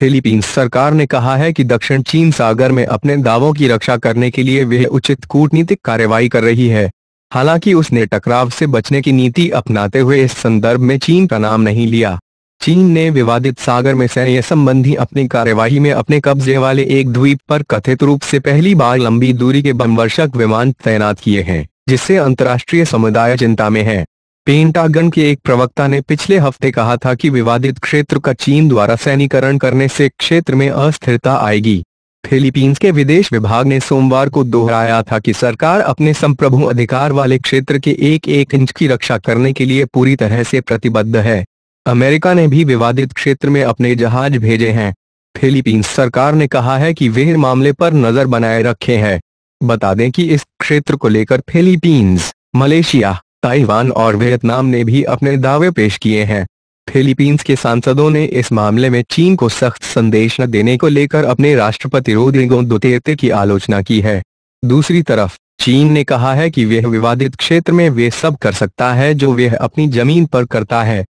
Philippines सरकार ने कहा है कि दक्षिण चीन सागर में अपने दावों की रक्षा करने के लिए वह उचित कूटनीतिक कार्रवाई कर रही है हालांकि उसने टकराव से बचने की नीति अपनाते हुए इस संदर्भ में चीन का नाम नहीं लिया चीन ने विवादित सागर में सैन्य संबंधी अपनी कार्यवाही में अपने कब्जे वाले एक द्वीप पर कथित रूप से पहली बार लंबी दूरी के बमवर्षक विमान तैनात किए हैं जिससे अंतर्राष्ट्रीय समुदाय चिंता में है पेंटागन के एक प्रवक्ता ने पिछले हफ्ते कहा था कि विवादित क्षेत्र का चीन द्वारा सैनिकरण करने से क्षेत्र में अस्थिरता आएगी फिलीपींस के विदेश विभाग ने सोमवार को दोहराया था कि सरकार अपने संप्रभु अधिकार वाले क्षेत्र के एक एक इंच की रक्षा करने के लिए पूरी तरह से प्रतिबद्ध है अमेरिका ने भी विवादित क्षेत्र में अपने जहाज भेजे हैं फिलीपींस सरकार ने कहा है कि वे मामले पर नजर बनाए रखे हैं बता दें कि इस क्षेत्र को लेकर फिलीपींस मलेशिया ताइवान और वियतनाम ने भी अपने दावे पेश किए हैं फिलीपींस के सांसदों ने इस मामले में चीन को सख्त संदेश न देने को लेकर अपने राष्ट्रपति रोद्रिगो दुतेर्ते की आलोचना की है दूसरी तरफ चीन ने कहा है कि वह विवादित क्षेत्र में वे सब कर सकता है जो वह अपनी जमीन पर करता है